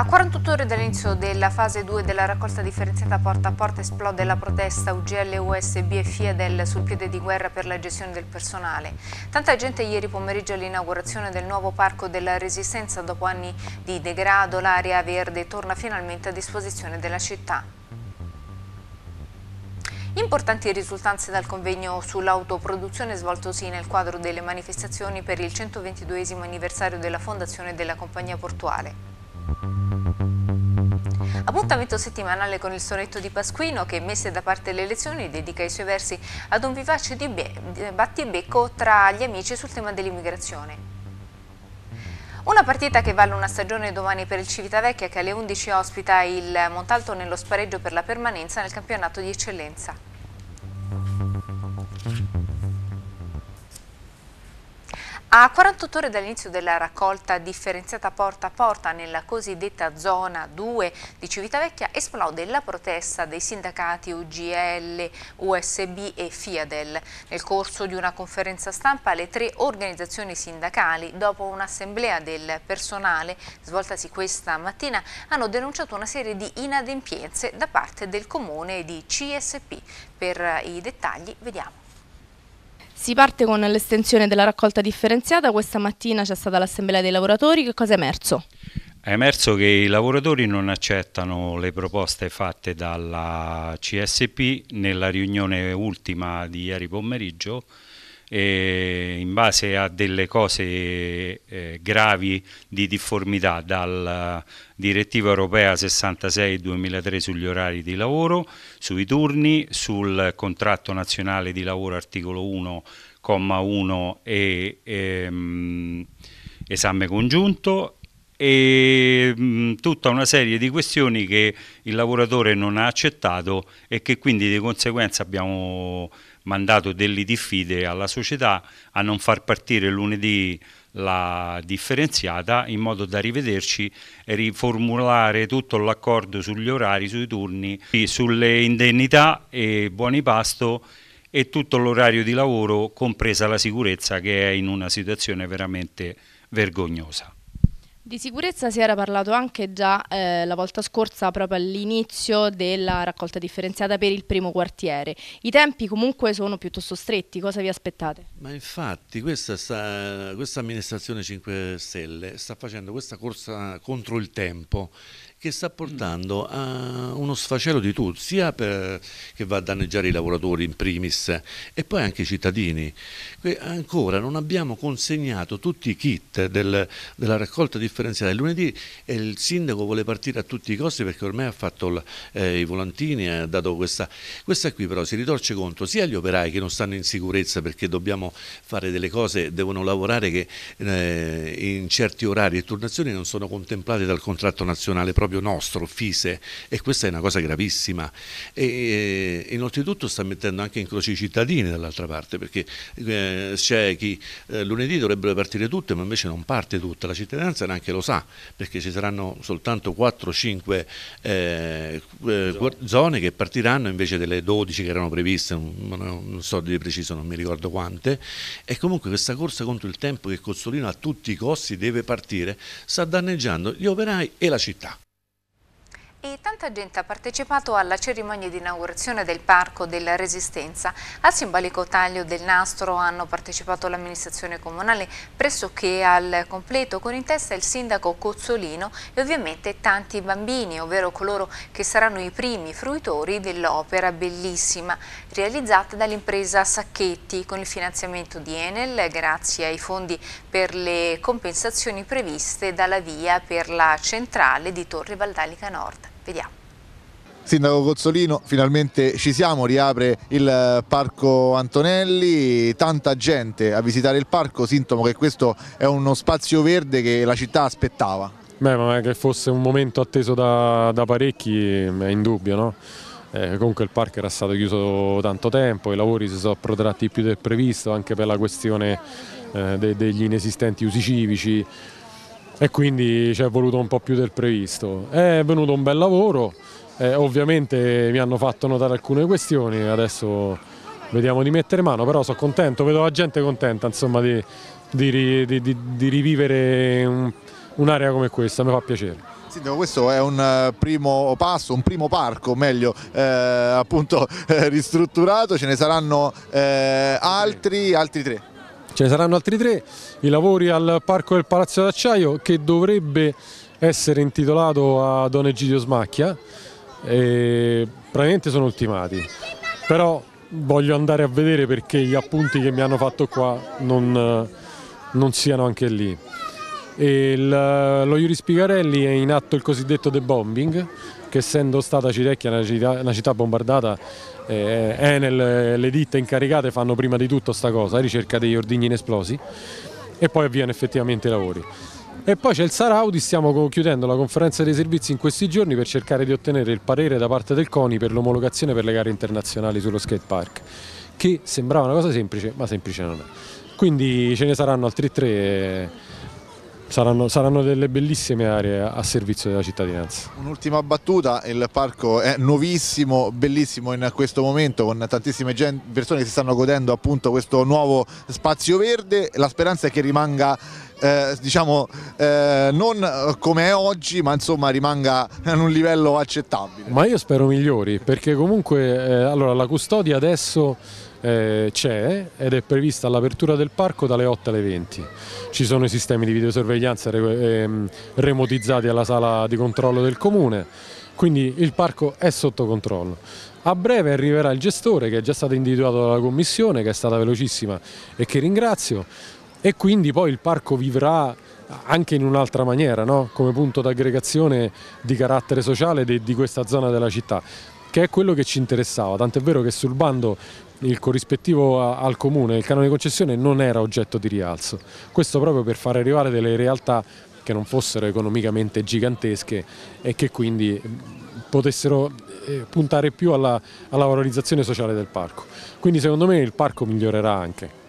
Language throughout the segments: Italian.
A 48 ore dall'inizio della fase 2 della raccolta differenziata porta a porta esplode la protesta UGL, USB e Fiedel sul piede di guerra per la gestione del personale. Tanta gente ieri pomeriggio all'inaugurazione del nuovo Parco della Resistenza dopo anni di degrado, l'area verde torna finalmente a disposizione della città. Importanti risultanze dal convegno sull'autoproduzione svoltosi nel quadro delle manifestazioni per il 122 anniversario della fondazione della compagnia portuale. Appuntamento settimanale con il sonetto di Pasquino che, messe da parte le lezioni, dedica i suoi versi ad un vivace battibecco tra gli amici sul tema dell'immigrazione. Una partita che vale una stagione domani per il Civitavecchia che alle 11 ospita il Montalto nello spareggio per la permanenza nel campionato di eccellenza. A 48 ore dall'inizio della raccolta differenziata porta a porta nella cosiddetta zona 2 di Civitavecchia esplode la protesta dei sindacati UGL, USB e Fiadel. Nel corso di una conferenza stampa le tre organizzazioni sindacali, dopo un'assemblea del personale svoltasi questa mattina, hanno denunciato una serie di inadempienze da parte del comune di CSP. Per i dettagli vediamo. Si parte con l'estensione della raccolta differenziata, questa mattina c'è stata l'assemblea dei lavoratori, che cosa è emerso? È emerso che i lavoratori non accettano le proposte fatte dalla CSP nella riunione ultima di ieri pomeriggio in base a delle cose eh, gravi di difformità dalla eh, direttiva europea 66-2003 sugli orari di lavoro, sui turni, sul contratto nazionale di lavoro articolo 1,1 e ehm, esame congiunto e mh, mm, tutta una serie di questioni che il lavoratore non ha accettato e che quindi di conseguenza abbiamo mandato delle diffide alla società a non far partire lunedì la differenziata in modo da rivederci e riformulare tutto l'accordo sugli orari, sui turni, sulle indennità e buoni pasto e tutto l'orario di lavoro, compresa la sicurezza che è in una situazione veramente vergognosa. Di sicurezza si era parlato anche già eh, la volta scorsa proprio all'inizio della raccolta differenziata per il primo quartiere. I tempi comunque sono piuttosto stretti, cosa vi aspettate? Ma infatti questa, sta, questa amministrazione 5 Stelle sta facendo questa corsa contro il tempo che sta portando a uno sfacelo di tutto, sia per, che va a danneggiare i lavoratori in primis e poi anche i cittadini. Ancora non abbiamo consegnato tutti i kit del, della raccolta differenziata. Il lunedì il sindaco vuole partire a tutti i costi perché ormai ha fatto l, eh, i volantini, ha dato questa. Questa qui però si ritorce contro sia gli operai che non stanno in sicurezza perché dobbiamo fare delle cose, devono lavorare che eh, in certi orari e turnazioni non sono contemplate dal contratto nazionale proprio proprio nostro, Fise, e questa è una cosa gravissima. E, e innoltretutto sta mettendo anche in croce i cittadini dall'altra parte, perché eh, c'è chi eh, lunedì dovrebbero partire tutte, ma invece non parte tutta, la cittadinanza neanche lo sa, perché ci saranno soltanto 4-5 eh, eh zone che partiranno invece delle 12 che erano previste, non, non so di preciso, non mi ricordo quante, e comunque questa corsa contro il tempo che Cozzolino a tutti i costi deve partire sta danneggiando gli operai e la città. E tanta gente ha partecipato alla cerimonia di inaugurazione del Parco della Resistenza. Al simbolico taglio del nastro hanno partecipato l'amministrazione comunale pressoché al completo, con in testa il sindaco Cozzolino e ovviamente tanti bambini, ovvero coloro che saranno i primi fruitori dell'opera bellissima, realizzata dall'impresa Sacchetti con il finanziamento di Enel, grazie ai fondi per le compensazioni previste dalla via per la centrale di Torre Valdalica Nord. Vediamo. Sindaco Cozzolino, finalmente ci siamo, riapre il eh, Parco Antonelli, tanta gente a visitare il parco, sintomo che questo è uno spazio verde che la città aspettava. Beh, ma che fosse un momento atteso da, da parecchi è indubbio, no? eh, comunque il parco era stato chiuso tanto tempo, i lavori si sono protratti più del previsto anche per la questione eh, de, degli inesistenti usi civici, e quindi ci è voluto un po' più del previsto. È venuto un bel lavoro, eh, ovviamente mi hanno fatto notare alcune questioni, adesso vediamo di mettere mano, però sono contento, vedo la gente contenta insomma, di, di, di, di, rivivere un'area un come questa, mi fa piacere. Sindaco, questo è un eh, primo passo, un primo parco, meglio, eh, appunto eh, ristrutturato, ce ne saranno eh, altri, altri tre ce ne saranno altri tre, i lavori al Parco del Palazzo d'Acciaio che dovrebbe essere intitolato a Don Egidio Smacchia, e praticamente sono ultimati, però voglio andare a vedere perché gli appunti che mi hanno fatto qua non, non siano anche lì. Il, lo Iuri Spigarelli è in atto il cosiddetto debombing, che essendo stata Cirecchia una città, una città bombardata, eh, Enel, le ditte incaricate fanno prima di tutto sta cosa, eh, ricerca degli ordigni inesplosi e poi avviano effettivamente i lavori. E poi c'è il Saraudi, stiamo chiudendo la conferenza dei servizi in questi giorni per cercare di ottenere il parere da parte del CONI per l'omologazione per le gare internazionali sullo skate park, che sembrava una cosa semplice, ma semplice non è. Quindi ce ne saranno altri tre. Eh, Saranno, saranno, delle bellissime aree a servizio della cittadinanza. Un'ultima battuta, il parco è nuovissimo, bellissimo in questo momento con tantissime persone che si stanno godendo appunto questo nuovo spazio verde, la speranza è che rimanga eh, diciamo eh, non come è oggi ma insomma rimanga ad un livello accettabile. Ma io spero migliori perché comunque eh, allora, la custodia adesso eh, c'è ed è prevista l'apertura del parco dalle 8 alle 20. Ci sono i sistemi di videosorveglianza re, ehm, remotizzati alla sala di controllo del comune, quindi il parco è sotto controllo. A breve arriverà il gestore che è già stato individuato dalla commissione, che è stata velocissima e che ringrazio, e quindi poi il parco vivrà anche in un'altra maniera, no? come punto d'aggregazione di carattere sociale di, di questa zona della città che è quello che ci interessava, tant'è vero che sul bando il corrispettivo al comune, il canone di concessione non era oggetto di rialzo. Questo proprio per far arrivare delle realtà che non fossero economicamente gigantesche e che quindi mm, potessero eh, puntare più alla, alla valorizzazione sociale del parco. Quindi secondo me il parco migliorerà anche.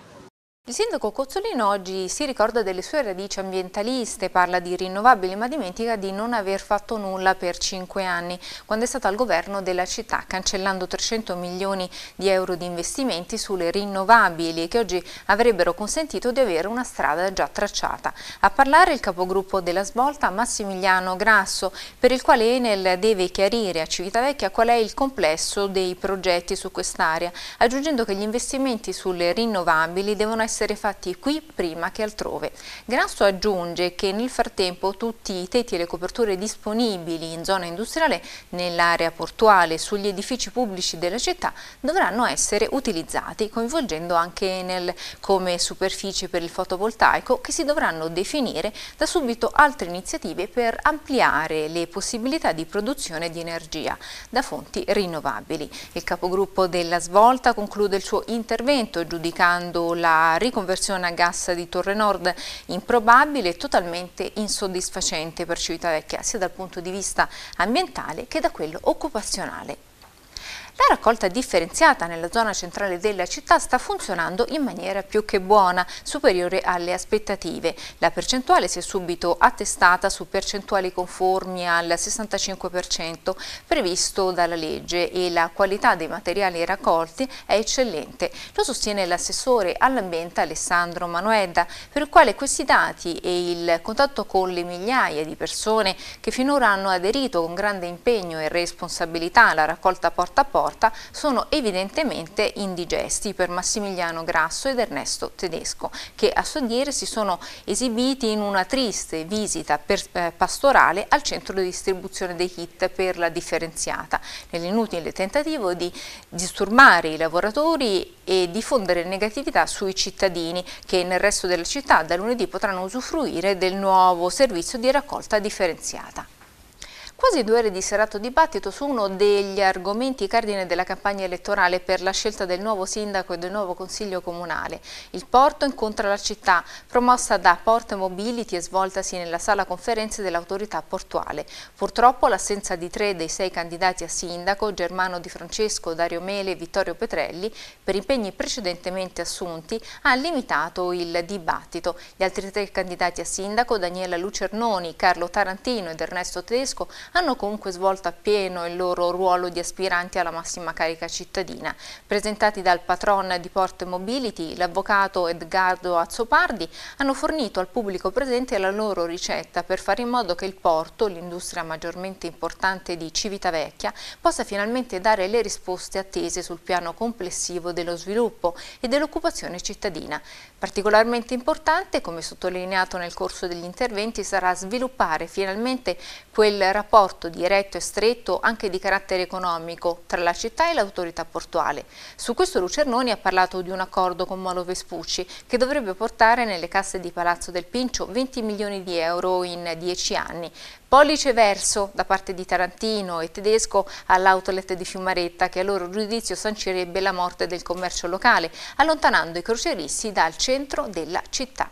Il sindaco Cozzolino oggi si ricorda delle sue radici ambientaliste, parla di rinnovabili ma dimentica di non aver fatto nulla per cinque anni, quando è stato al governo della città, cancellando 300 milioni di euro di investimenti sulle rinnovabili che oggi avrebbero consentito di avere una strada già tracciata. A parlare il capogruppo della svolta Massimiliano Grasso, per il quale Enel deve chiarire a Civitavecchia qual è il complesso dei progetti su quest'area, aggiungendo che gli investimenti sulle rinnovabili devono essere essere fatti qui prima che altrove. Grasso aggiunge che nel frattempo tutti i tetti e le coperture disponibili in zona industriale, nell'area portuale, sugli edifici pubblici della città dovranno essere utilizzati, coinvolgendo anche nel, come superficie per il fotovoltaico che si dovranno definire da subito altre iniziative per ampliare le possibilità di produzione di energia da fonti rinnovabili. Il capogruppo della svolta conclude il suo intervento giudicando la rinnovabilità riconversione a gas di Torre Nord improbabile e totalmente insoddisfacente per Civitavecchia, sia dal punto di vista ambientale che da quello occupazionale. La raccolta differenziata nella zona centrale della città sta funzionando in maniera più che buona, superiore alle aspettative. La percentuale si è subito attestata su percentuali conformi al 65% previsto dalla legge e la qualità dei materiali raccolti è eccellente. Lo sostiene l'assessore all'ambiente Alessandro Manoedda, per il quale questi dati e il contatto con le migliaia di persone che finora hanno aderito con grande impegno e responsabilità alla raccolta porta a porta torta sono evidentemente indigesti per Massimiliano Grasso ed Ernesto Tedesco, che a dire si sono esibiti in una triste visita per, eh, pastorale al centro di distribuzione dei kit per la differenziata, nell'inutile tentativo di disturbare i lavoratori e diffondere negatività sui cittadini che nel resto della città da lunedì potranno usufruire del nuovo servizio di raccolta differenziata. Quasi due ore di serato dibattito su uno degli argomenti cardine della campagna elettorale per la scelta del nuovo sindaco e del nuovo consiglio comunale. Il porto incontra la città, promossa da Port Mobility e svoltasi nella sala conferenze dell'autorità portuale. Purtroppo l'assenza di tre dei sei candidati a sindaco, Germano Di Francesco, Dario Mele e Vittorio Petrelli, per impegni precedentemente assunti, ha limitato il dibattito. Gli altri tre candidati a sindaco, Daniela Lucernoni, Carlo Tarantino ed Ernesto Tedesco, hanno comunque svolto appieno il loro ruolo di aspiranti alla massima carica cittadina. Presentati dal patron di Porto Mobility, l'avvocato Edgardo Azzopardi, hanno fornito al pubblico presente la loro ricetta per fare in modo che il porto, l'industria maggiormente importante di Civitavecchia, possa finalmente dare le risposte attese sul piano complessivo dello sviluppo e dell'occupazione cittadina. Particolarmente importante, come sottolineato nel corso degli interventi, sarà sviluppare finalmente quel rapporto rapporto diretto e stretto anche di carattere economico tra la città e l'autorità portuale. Su questo Lucernoni ha parlato di un accordo con Molo Vespucci che dovrebbe portare nelle casse di Palazzo del Pincio 20 milioni di euro in 10 anni. Pollice verso da parte di Tarantino e Tedesco all'outlet di Fiumaretta che a loro giudizio sancirebbe la morte del commercio locale, allontanando i croceristi dal centro della città.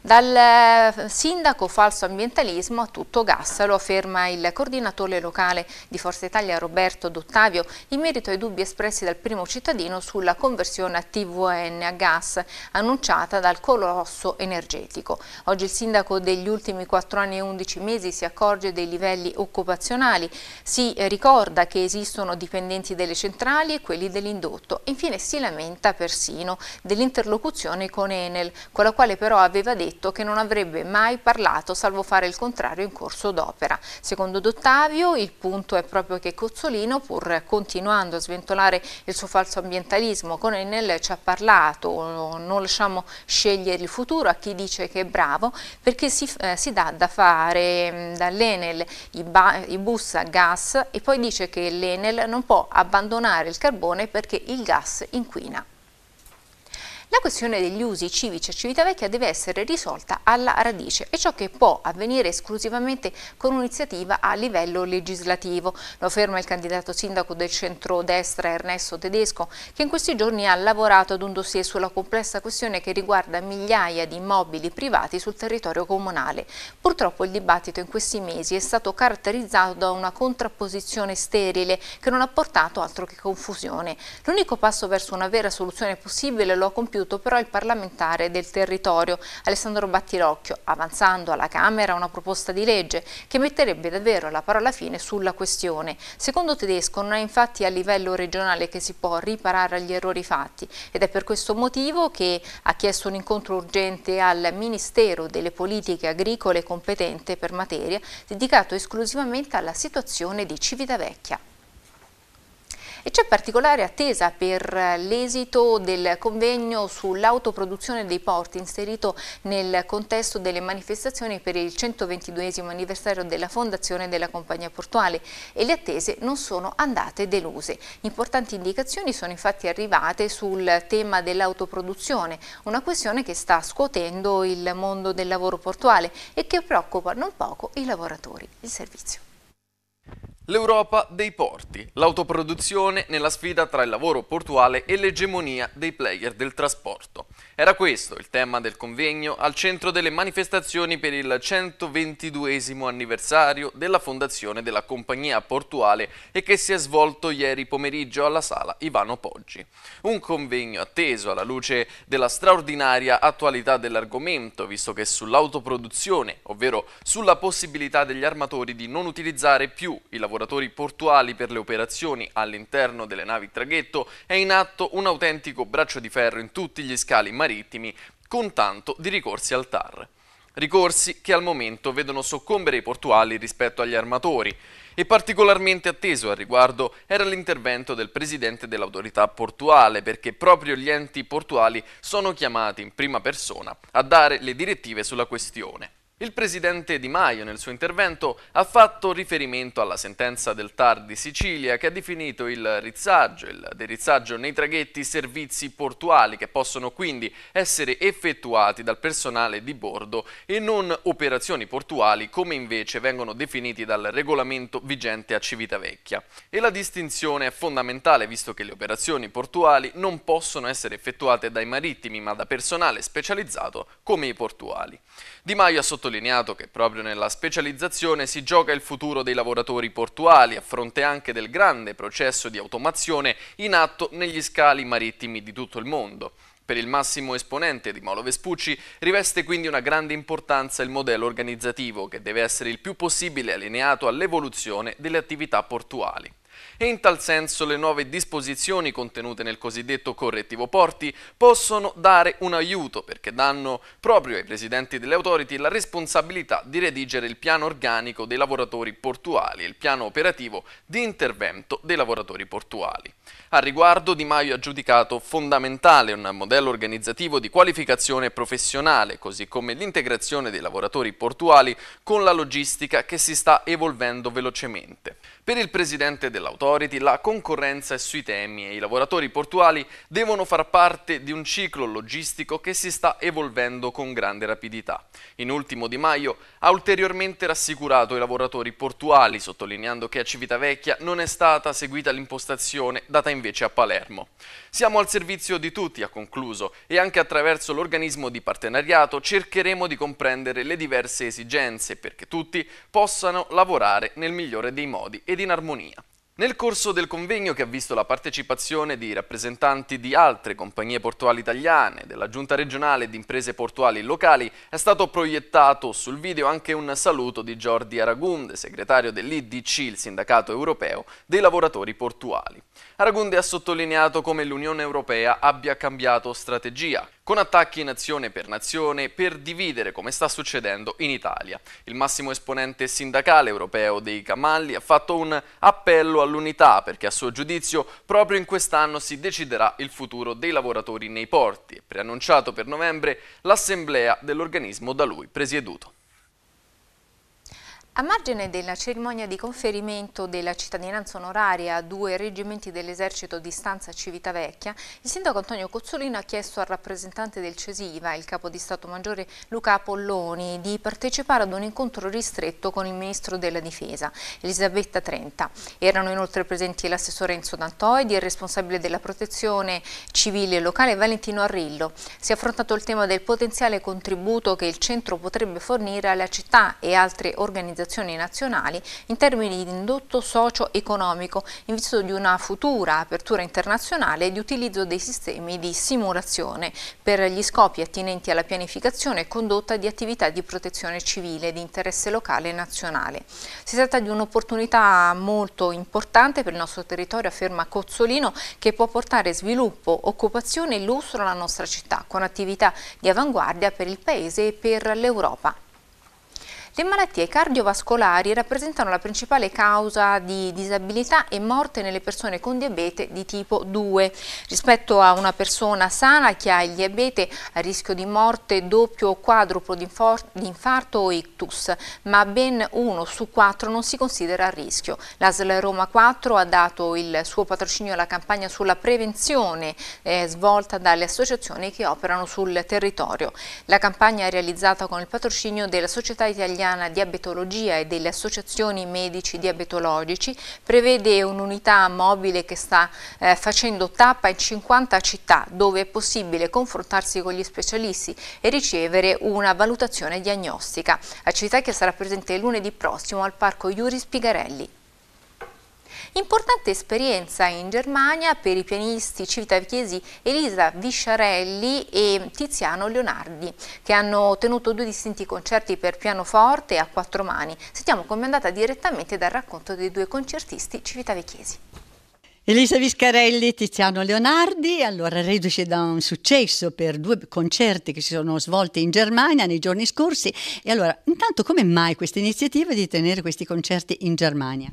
Dal eh, sindaco falso ambientalismo a tutto gas, lo afferma il coordinatore locale di Forza Italia Roberto D'Ottavio in merito ai dubbi espressi dal primo cittadino sulla conversione a TVN a gas annunciata dal colosso energetico. Oggi il sindaco degli ultimi 4 anni e 11 mesi si accorge dei livelli occupazionali, si eh, ricorda che esistono dipendenti delle centrali e quelli dell'indotto. Infine si lamenta persino dell'interlocuzione con Enel, con la quale però aveva detto detto che non avrebbe mai parlato salvo fare il contrario in corso d'opera. Secondo Dottavio il punto è proprio che Cozzolino pur continuando a sventolare il suo falso ambientalismo con Enel ci ha parlato, non lasciamo scegliere il futuro a chi dice che è bravo perché si, eh, si dà da fare mm, dall'Enel i, i bus a gas e poi dice che l'Enel non può abbandonare il carbone perché il gas inquina. La questione degli usi civici a Civitavecchia deve essere risolta alla radice e ciò che può avvenire esclusivamente con un'iniziativa a livello legislativo. Lo afferma il candidato sindaco del centro-destra Ernesto Tedesco che in questi giorni ha lavorato ad un dossier sulla complessa questione che riguarda migliaia di immobili privati sul territorio comunale. Purtroppo il dibattito in questi mesi è stato caratterizzato da una contrapposizione sterile che non ha portato altro che confusione. L'unico passo verso una vera soluzione possibile lo ha compiuto compiuto però il parlamentare del territorio Alessandro Battirocchio, avanzando alla Camera una proposta di legge che metterebbe davvero la parola fine sulla questione. Secondo Tedesco non è infatti a livello regionale che si può riparare agli errori fatti ed è per questo motivo che ha chiesto un incontro urgente al Ministero delle Politiche Agricole competente per materia dedicato esclusivamente alla situazione di Civitavecchia. E c'è particolare attesa per l'esito del convegno sull'autoproduzione dei porti inserito nel contesto delle manifestazioni per il 122 anniversario della fondazione della compagnia portuale e le attese non sono andate deluse. Importanti indicazioni sono infatti arrivate sul tema dell'autoproduzione, una questione che sta scuotendo il mondo del lavoro portuale e che preoccupa non poco i lavoratori. Il servizio. L'Europa dei porti, l'autoproduzione nella sfida tra il lavoro portuale e l'egemonia dei player del trasporto. Era questo il tema del convegno al centro delle manifestazioni per il 122 anniversario della fondazione della compagnia portuale e che si è svolto ieri pomeriggio alla sala Ivano Poggi. Un convegno atteso alla luce della straordinaria attualità dell'argomento, visto che sull'autoproduzione, ovvero sulla possibilità degli armatori di non utilizzare più i lavoratori lavoratori portuali per le operazioni all'interno delle navi traghetto è in atto un autentico braccio di ferro in tutti gli scali marittimi con tanto di ricorsi al TAR. Ricorsi che al momento vedono soccombere i portuali rispetto agli armatori e particolarmente atteso al riguardo era l'intervento del presidente dell'autorità portuale perché proprio gli enti portuali sono chiamati in prima persona a dare le direttive sulla questione. Il presidente Di Maio nel suo intervento ha fatto riferimento alla sentenza del TAR di Sicilia che ha definito il rizzaggio e il derizzaggio nei traghetti servizi portuali che possono quindi essere effettuati dal personale di bordo e non operazioni portuali come invece vengono definiti dal regolamento vigente a Civitavecchia. E la distinzione è fondamentale visto che le operazioni portuali non possono essere effettuate dai marittimi ma da personale specializzato come i portuali. Di Maio ha sottolineato sottolineato che proprio nella specializzazione si gioca il futuro dei lavoratori portuali a fronte anche del grande processo di automazione in atto negli scali marittimi di tutto il mondo. Per il massimo esponente di Molo Vespucci riveste quindi una grande importanza il modello organizzativo che deve essere il più possibile allineato all'evoluzione delle attività portuali e in tal senso le nuove disposizioni contenute nel cosiddetto correttivo Porti possono dare un aiuto perché danno proprio ai presidenti delle autority la responsabilità di redigere il piano organico dei lavoratori portuali e il piano operativo di intervento dei lavoratori portuali. A riguardo Di Maio ha giudicato fondamentale un modello organizzativo di qualificazione professionale, così come l'integrazione dei lavoratori portuali con la logistica che si sta evolvendo velocemente. Per il presidente dell'Authority la concorrenza è sui temi e i lavoratori portuali devono far parte di un ciclo logistico che si sta evolvendo con grande rapidità. In ultimo Di Maio ha ulteriormente rassicurato i lavoratori portuali sottolineando che a Civitavecchia non è stata seguita l'impostazione data invece a Palermo. Siamo al servizio di tutti, ha concluso, e anche attraverso l'organismo di partenariato cercheremo di comprendere le diverse esigenze perché tutti possano lavorare nel migliore dei modi e ed in armonia. Nel corso del convegno che ha visto la partecipazione di rappresentanti di altre compagnie portuali italiane, della giunta regionale e di imprese portuali locali, è stato proiettato sul video anche un saluto di Jordi Aragunde, segretario dell'IDC, il sindacato europeo dei lavoratori portuali. Aragunde ha sottolineato come l'Unione Europea abbia cambiato strategia, con attacchi nazione per nazione per dividere come sta succedendo in Italia. Il massimo esponente sindacale europeo dei Camalli ha fatto un appello all'unità perché a suo giudizio proprio in quest'anno si deciderà il futuro dei lavoratori nei porti, preannunciato per novembre l'assemblea dell'organismo da lui presieduto. A margine della cerimonia di conferimento della cittadinanza onoraria a due reggimenti dell'esercito di stanza Civitavecchia, il sindaco Antonio Cozzolino ha chiesto al rappresentante del Cesiva, il capo di Stato Maggiore Luca Apolloni, di partecipare ad un incontro ristretto con il ministro della Difesa, Elisabetta Trenta. Erano inoltre presenti l'assessore Enzo Dantoidi e il responsabile della protezione civile locale Valentino Arrillo. Si è affrontato il tema del potenziale contributo che il centro potrebbe fornire alla città e altre organizzazioni associazioni nazionali in termini di indotto socio-economico in vista di una futura apertura internazionale di utilizzo dei sistemi di simulazione per gli scopi attinenti alla pianificazione e condotta di attività di protezione civile di interesse locale e nazionale. Si tratta di un'opportunità molto importante per il nostro territorio, afferma Cozzolino, che può portare sviluppo, occupazione e lustro alla nostra città, con attività di avanguardia per il Paese e per l'Europa. Le malattie cardiovascolari rappresentano la principale causa di disabilità e morte nelle persone con diabete di tipo 2. Rispetto a una persona sana che ha il diabete a rischio di morte doppio o quadruplo di infarto o ictus, ma ben uno su quattro non si considera a rischio. L'ASL Roma 4 ha dato il suo patrocinio alla campagna sulla prevenzione eh, svolta dalle associazioni che operano sul territorio. La campagna è realizzata con il patrocinio della Società Italiana Italiana Diabetologia e delle associazioni medici diabetologici, prevede un'unità mobile che sta eh, facendo tappa in 50 città dove è possibile confrontarsi con gli specialisti e ricevere una valutazione diagnostica. La città che sarà presente lunedì prossimo al Parco Iuri Spigarelli. Importante esperienza in Germania per i pianisti civitavecchesi Elisa Visciarelli e Tiziano Leonardi, che hanno tenuto due distinti concerti per pianoforte a quattro mani. Sentiamo com'è andata direttamente dal racconto dei due concertisti civitavecchiesi. Elisa Viscarelli, Tiziano Leonardi, allora reduce da un successo per due concerti che si sono svolti in Germania nei giorni scorsi. E allora, intanto come mai questa iniziativa di tenere questi concerti in Germania?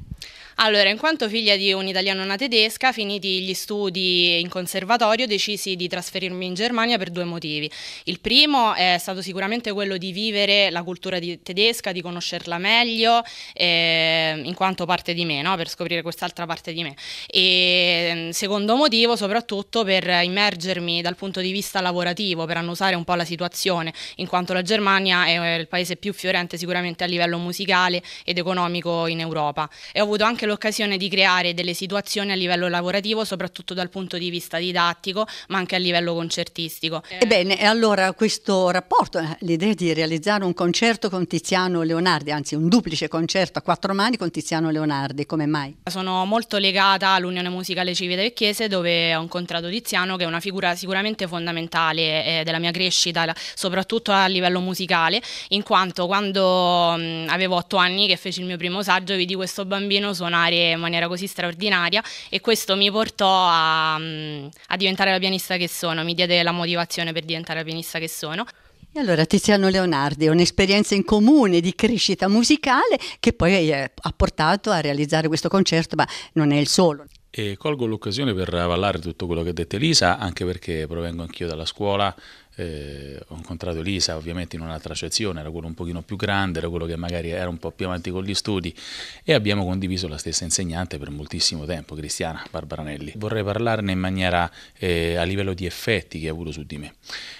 Allora, in quanto figlia di un italiano e una tedesca, finiti gli studi in conservatorio, decisi di trasferirmi in Germania per due motivi. Il primo è stato sicuramente quello di vivere la cultura di tedesca, di conoscerla meglio, eh, in quanto parte di me, no? per scoprire quest'altra parte di me. E Ehm, secondo motivo soprattutto per immergermi dal punto di vista lavorativo, per annusare un po' la situazione, in quanto la Germania è eh, il paese più fiorente sicuramente a livello musicale ed economico in Europa e ho avuto anche l'occasione di creare delle situazioni a livello lavorativo, soprattutto dal punto di vista didattico, ma anche a livello concertistico. Ebbene, allora questo rapporto, eh, l'idea di realizzare un concerto con Tiziano Leonardi, anzi un duplice concerto a quattro mani con Tiziano Leonardi, come mai? Sono molto legata all'Unione musica alle Civite chiese dove ho incontrato Tiziano che è una figura sicuramente fondamentale eh, della mia crescita, soprattutto a livello musicale, in quanto quando mh, avevo otto anni che feci il mio primo saggio vidi questo bambino suonare in maniera così straordinaria e questo mi portò a, a diventare la pianista che sono, mi diede la motivazione per diventare la pianista che sono. E allora Tiziano Leonardi, un'esperienza in comune di crescita musicale che poi eh, ha portato a realizzare questo concerto, ma non è il solo. E colgo l'occasione per avallare tutto quello che ha detto Elisa, anche perché provengo anch'io dalla scuola, eh, ho incontrato Elisa ovviamente in un'altra sezione, era quello un pochino più grande, era quello che magari era un po' più avanti con gli studi e abbiamo condiviso la stessa insegnante per moltissimo tempo, Cristiana Barbaranelli. Vorrei parlarne in maniera eh, a livello di effetti che ha avuto su di me.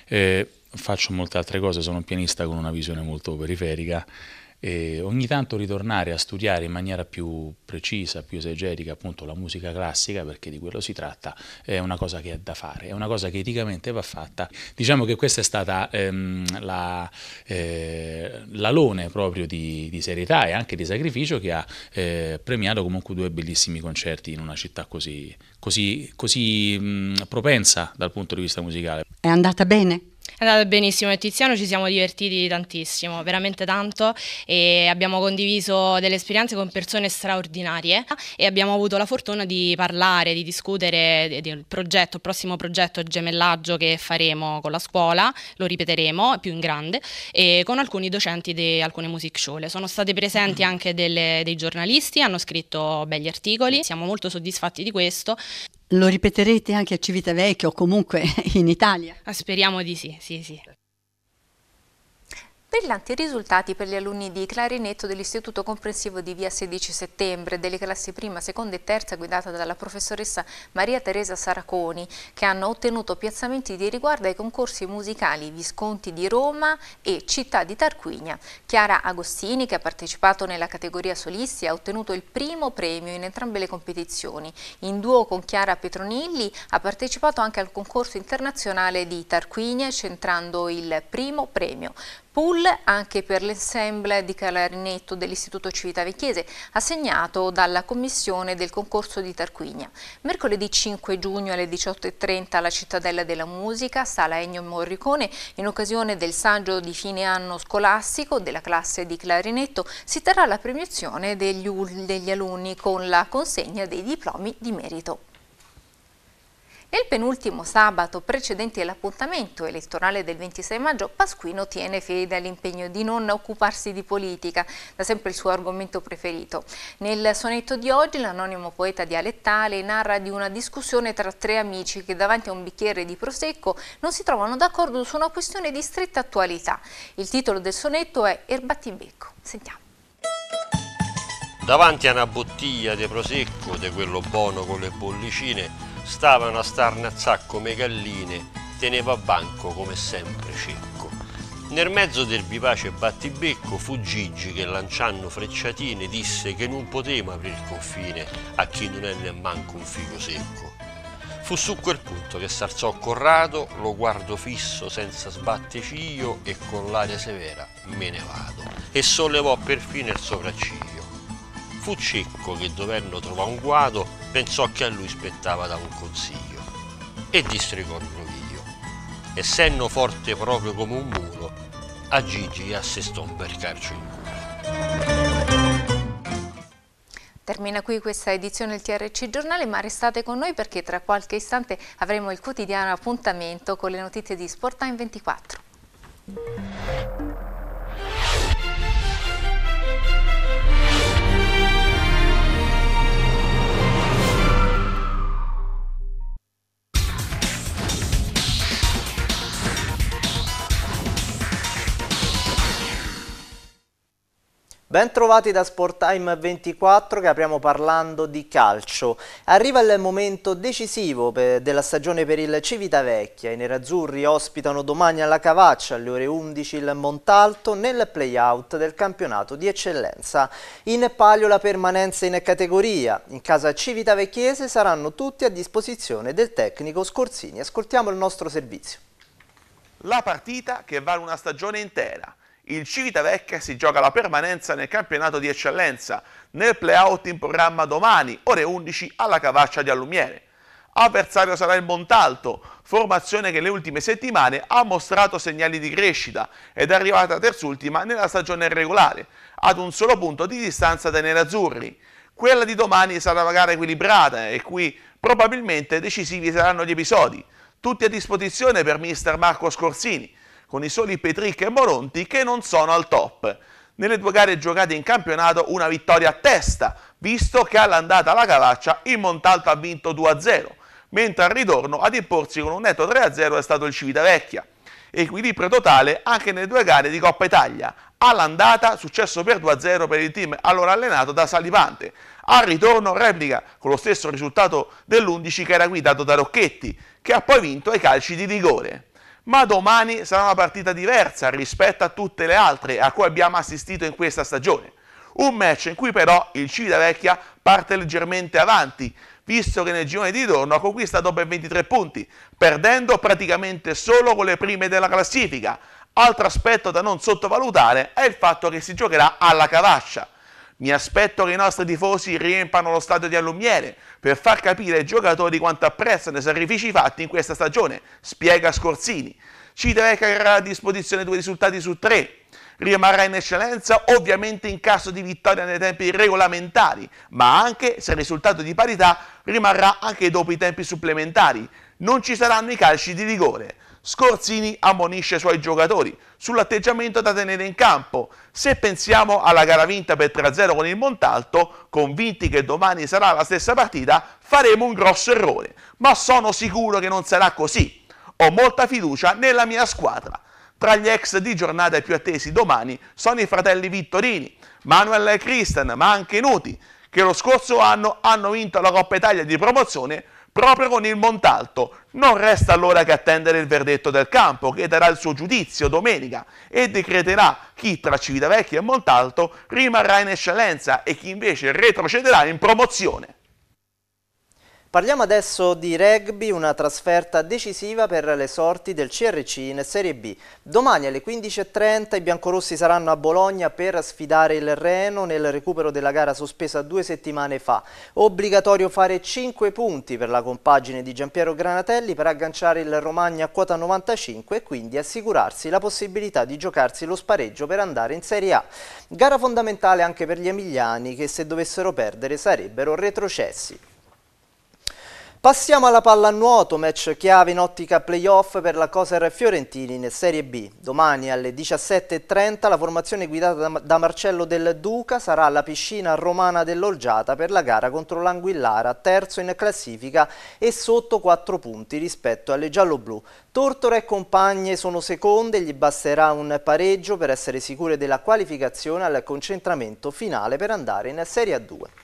Eh, faccio molte altre cose, sono un pianista con una visione molto periferica, e ogni tanto ritornare a studiare in maniera più precisa, più esegetica appunto la musica classica, perché di quello si tratta, è una cosa che è da fare, è una cosa che eticamente va fatta. Diciamo che questa è stata ehm, la, eh, l'alone proprio di, di, serietà e anche di sacrificio che ha eh, premiato comunque due bellissimi concerti in una città così, così, così mh, propensa dal punto di vista musicale. È andata bene? È andata benissimo e Tiziano, ci siamo divertiti tantissimo, veramente tanto e abbiamo condiviso delle esperienze con persone straordinarie e abbiamo avuto la fortuna di parlare, di discutere del progetto, il prossimo progetto gemellaggio che faremo con la scuola, lo ripeteremo più in grande, e con alcuni docenti di alcune music show. Sono state presenti mm. anche delle, dei giornalisti, hanno scritto belli articoli, siamo molto soddisfatti di questo. Lo ripeterete anche a Civitavecchia o comunque in Italia? Ah, speriamo di sì, sì, sì. Brillanti risultati per gli alunni di clarinetto dell'Istituto Comprensivo di Via 16 Settembre, delle classi prima, seconda e terza guidata dalla professoressa Maria Teresa Saraconi, che hanno ottenuto piazzamenti di riguardo ai concorsi musicali Visconti di Roma e Città di Tarquinia. Chiara Agostini, che ha partecipato nella categoria solisti, ha ottenuto il primo premio in entrambe le competizioni. In duo con Chiara Petronilli ha partecipato anche al concorso internazionale di Tarquinia, centrando il primo premio pool anche per l'ensemble di clarinetto dell'Istituto Civitavecchiese, assegnato dalla commissione del concorso di Tarquinia. Mercoledì 5 giugno alle 18.30 alla Cittadella della Musica, sala Ennio Morricone, in occasione del saggio di fine anno scolastico della classe di clarinetto, si terrà la premiazione degli, degli alunni con la consegna dei diplomi di merito. Nel penultimo sabato precedente l'appuntamento elettorale del 26 maggio, Pasquino tiene fede all'impegno di non occuparsi di politica, da sempre il suo argomento preferito. Nel sonetto di oggi l'anonimo poeta dialettale narra di una discussione tra tre amici che davanti a un bicchiere di prosecco non si trovano d'accordo su una questione di stretta attualità. Il titolo del sonetto è Erbattimbecco. Sentiamo. Davanti a una bottiglia di prosecco, di quello buono con le bollicine, stavano a starne a zacco come galline, teneva a banco come sempre cecco. Nel mezzo del vivace battibecco fu Gigi che lanciando frecciatine disse che non poteva aprire il confine a chi non è nemmanco un figo secco. Fu su quel punto che s'alzò Corrado, lo guardo fisso senza sbatteciglio e con l'aria severa me ne vado e sollevò perfino il sopracciglio. Fu Cecco che dovendo trovare un guado pensò che a lui spettava da un consiglio e districò il Roviglio Essendo forte proprio come un muro, a Gigi assestò un bel calcio in culo. Termina qui questa edizione del TRC Giornale, ma restate con noi perché tra qualche istante avremo il quotidiano appuntamento con le notizie di Sport Time 24. Bentrovati da Sporttime 24 che apriamo parlando di calcio. Arriva il momento decisivo della stagione per il Civitavecchia. I nerazzurri ospitano domani alla Cavaccia alle ore 11 il Montalto nel play-out del campionato di eccellenza. In palio la permanenza in categoria. In casa civitavecchiese saranno tutti a disposizione del tecnico Scorsini. Ascoltiamo il nostro servizio. La partita che vale una stagione intera il Civitavecchia si gioca la permanenza nel campionato di eccellenza, nel playout in programma domani, ore 11, alla Cavaccia di Allumiere. Avversario sarà il Montalto, formazione che le ultime settimane ha mostrato segnali di crescita ed è arrivata terzultima nella stagione regolare, ad un solo punto di distanza dai nerazzurri. Quella di domani sarà una gara equilibrata e qui probabilmente decisivi saranno gli episodi, tutti a disposizione per mister Marco Scorsini, con i soli Petric e Moronti che non sono al top. Nelle due gare giocate in campionato una vittoria a testa, visto che all'andata alla Calaccia il Montalto ha vinto 2-0, mentre al ritorno ad imporsi con un netto 3-0 è stato il Civitavecchia. Equilibrio totale anche nelle due gare di Coppa Italia. All'andata successo per 2-0 per il team allora allenato da Salivante. Al ritorno replica con lo stesso risultato dell'11 che era guidato da Rocchetti, che ha poi vinto ai calci di rigore ma domani sarà una partita diversa rispetto a tutte le altre a cui abbiamo assistito in questa stagione. Un match in cui però il Civitavecchia parte leggermente avanti, visto che nel girone di ritorno ha conquistato ben 23 punti, perdendo praticamente solo con le prime della classifica. Altro aspetto da non sottovalutare è il fatto che si giocherà alla Cavascia. Mi aspetto che i nostri tifosi riempano lo stadio di Allumiere per far capire ai giocatori quanto apprezzano i sacrifici fatti in questa stagione, spiega Scorzini. Cidereca avrà a disposizione due risultati su tre. Rimarrà in eccellenza ovviamente in caso di vittoria nei tempi regolamentari, ma anche se il risultato di parità rimarrà anche dopo i tempi supplementari. Non ci saranno i calci di rigore. Scorzini ammonisce i suoi giocatori sull'atteggiamento da tenere in campo. Se pensiamo alla gara vinta per 3-0 con il Montalto, convinti che domani sarà la stessa partita, faremo un grosso errore, ma sono sicuro che non sarà così. Ho molta fiducia nella mia squadra. Tra gli ex di giornata più attesi domani sono i fratelli Vittorini, Manuel e Christian, ma anche Nuti, che lo scorso anno hanno vinto la Coppa Italia di promozione proprio con il Montalto. Non resta allora che attendere il verdetto del campo, che darà il suo giudizio domenica e decreterà chi tra Civitavecchia e Montalto rimarrà in eccellenza e chi invece retrocederà in promozione. Parliamo adesso di rugby, una trasferta decisiva per le sorti del CRC in Serie B. Domani alle 15.30 i biancorossi saranno a Bologna per sfidare il Reno nel recupero della gara sospesa due settimane fa. Obbligatorio fare 5 punti per la compagine di Giampiero Granatelli per agganciare il Romagna a quota 95 e quindi assicurarsi la possibilità di giocarsi lo spareggio per andare in Serie A. Gara fondamentale anche per gli emiliani che se dovessero perdere sarebbero retrocessi. Passiamo alla pallanuoto, match chiave in ottica playoff per la Coser Fiorentini in Serie B. Domani alle 17.30 la formazione guidata da Marcello Del Duca sarà alla piscina romana dell'Olgiata per la gara contro l'Anguillara, terzo in classifica e sotto 4 punti rispetto alle gialloblu. Tortora e compagne sono seconde, gli basterà un pareggio per essere sicure della qualificazione al concentramento finale per andare in Serie A2.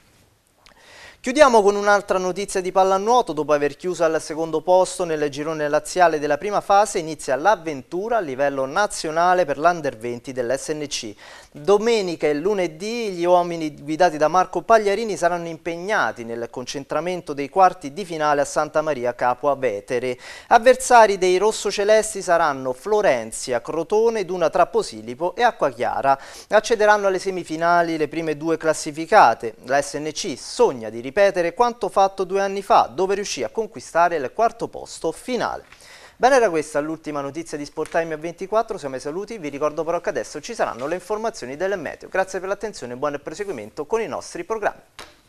Chiudiamo con un'altra notizia di pallanuoto. Dopo aver chiuso al secondo posto nel girone laziale della prima fase inizia l'avventura a livello nazionale per l'Under 20 dell'SNC. Domenica e lunedì gli uomini guidati da Marco Pagliarini saranno impegnati nel concentramento dei quarti di finale a Santa Maria Capua Vetere. Avversari dei rossocelesti saranno Florenzia, Crotone, Duna Trapposilipo e Acquachiara. Accederanno alle semifinali le prime due classificate. La SNC sogna di ripetere ripetere quanto fatto due anni fa, dove riuscì a conquistare il quarto posto finale. Bene, era questa l'ultima notizia di Sporttime a 24, siamo ai saluti, vi ricordo però che adesso ci saranno le informazioni del meteo. Grazie per l'attenzione e buon proseguimento con i nostri programmi.